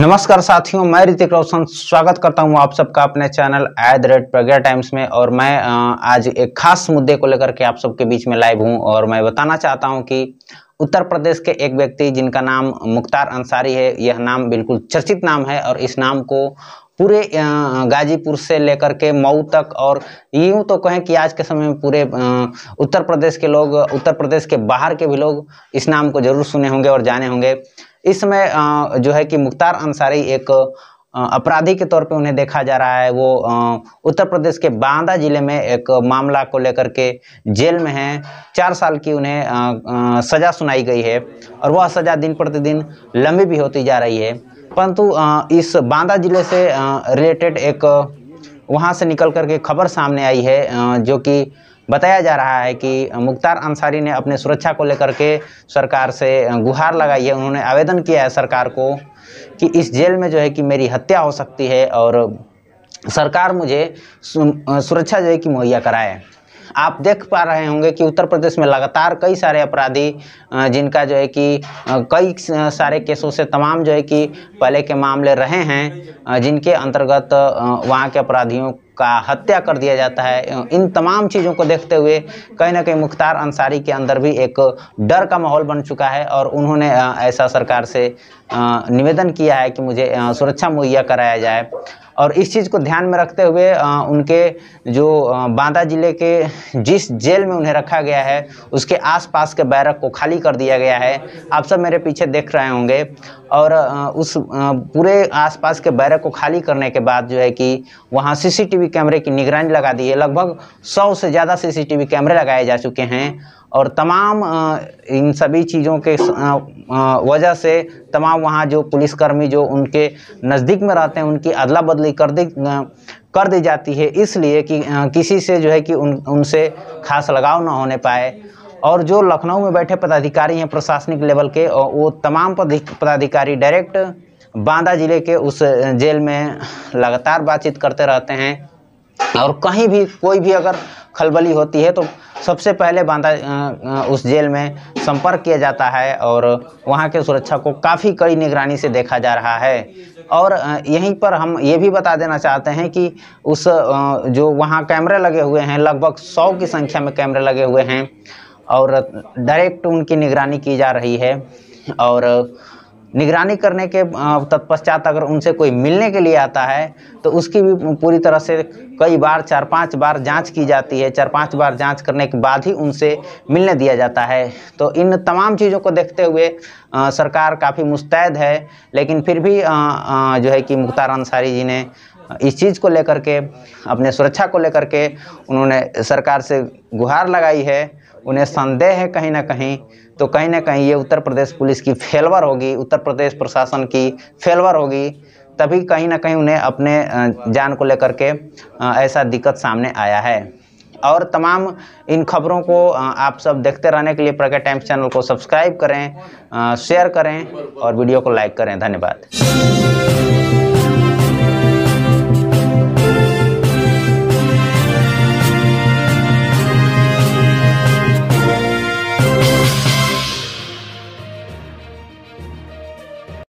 नमस्कार साथियों मैं ऋतिक रोशन स्वागत करता हूं आप सबका अपने channel at the rate Pragya Times में और मैं आज एक खास मुद्दे को लेकर के आप सबके बीच में लाइव हूं और मैं बताना चाहता हूं कि उत्तर प्रदेश के एक व्यक्ति जिनका नाम मुख्तार अंसारी है यह नाम बिल्कुल चर्चित नाम है और इस नाम को पूरे गाजीपुर से लेकर के मऊ तक और यूँ तो कहें कि आज के समय में पूरे उत्तर प्रदेश के लोग उत्तर प्रदेश के बाहर के भी लोग इस नाम को जरूर सुने होंगे और जाने होंगे इसमें जो है कि मुख्तार अंसारी एक अपराधी के तौर पे उन्हें देखा जा रहा है वो उत्तर प्रदेश के बांदा जिले में एक मामला को लेकर के जेल में हैं चार साल की उन्हें सज़ा सुनाई गई है और वह सज़ा दिन प्रतिदिन लंबी भी होती जा रही है परंतु इस बांदा जिले से रिलेटेड एक वहाँ से निकल करके खबर सामने आई है जो कि बताया जा रहा है कि मुख्तार अंसारी ने अपने सुरक्षा को लेकर के सरकार से गुहार लगाई है उन्होंने आवेदन किया है सरकार को कि इस जेल में जो है कि मेरी हत्या हो सकती है और सरकार मुझे सुरक्षा जो है कि मुहैया कराए आप देख पा रहे होंगे कि उत्तर प्रदेश में लगातार कई सारे अपराधी जिनका जो है कि कई सारे केसों से तमाम जो है कि पहले के मामले रहे हैं जिनके अंतर्गत वहाँ के अपराधियों का हत्या कर दिया जाता है इन तमाम चीज़ों को देखते हुए कहीं ना कहीं मुख्तार अंसारी के अंदर भी एक डर का माहौल बन चुका है और उन्होंने ऐसा सरकार से निवेदन किया है कि मुझे सुरक्षा मुहैया कराया जाए और इस चीज़ को ध्यान में रखते हुए उनके जो बांदा ज़िले के जिस जेल में उन्हें रखा गया है उसके आसपास के बैरक को खाली कर दिया गया है आप सब मेरे पीछे देख रहे होंगे और उस पूरे आसपास के बैरक को खाली करने के बाद जो है कि वहाँ सीसीटीवी कैमरे की निगरानी लगा दी है लगभग सौ से ज़्यादा सीसीटीवी कैमरे लगाए जा चुके हैं और तमाम इन सभी चीज़ों के वजह से तमाम वहाँ जो पुलिसकर्मी जो उनके नज़दीक में रहते हैं उनकी अदला बदली कर दी कर दी जाती है इसलिए कि किसी से जो है कि उन उनसे खास लगाव ना होने पाए और जो लखनऊ में बैठे पदाधिकारी हैं प्रशासनिक लेवल के वो तमाम पदाधिकारी डायरेक्ट बांदा ज़िले के उस जेल में लगातार बातचीत करते रहते हैं और कहीं भी कोई भी अगर खलबली होती है तो सबसे पहले बांदा उस जेल में संपर्क किया जाता है और वहाँ के सुरक्षा को काफ़ी कड़ी निगरानी से देखा जा रहा है और यहीं पर हम ये भी बता देना चाहते हैं कि उस जो वहाँ कैमरे लगे हुए हैं लगभग सौ की संख्या में कैमरे लगे हुए हैं और डायरेक्ट उनकी निगरानी की जा रही है और निगरानी करने के तत्पश्चात अगर उनसे कोई मिलने के लिए आता है तो उसकी भी पूरी तरह से कई बार चार पांच बार जांच की जाती है चार पांच बार जांच करने के बाद ही उनसे मिलने दिया जाता है तो इन तमाम चीज़ों को देखते हुए आ, सरकार काफ़ी मुस्तैद है लेकिन फिर भी आ, आ, जो है कि मुख्तार अंसारी जी ने इस चीज़ को लेकर के अपने सुरक्षा को लेकर के उन्होंने सरकार से गुहार लगाई है उन्हें संदेह है कहीं ना कहीं तो कहीं ना कहीं ये उत्तर प्रदेश पुलिस की फेलवर होगी उत्तर प्रदेश प्रशासन की फेलवर होगी तभी कहीं ना कहीं उन्हें अपने जान को लेकर के ऐसा दिक्कत सामने आया है और तमाम इन खबरों को आप सब देखते रहने के लिए प्रगति टाइम्स चैनल को सब्सक्राइब करें शेयर करें और वीडियो को लाइक करें धन्यवाद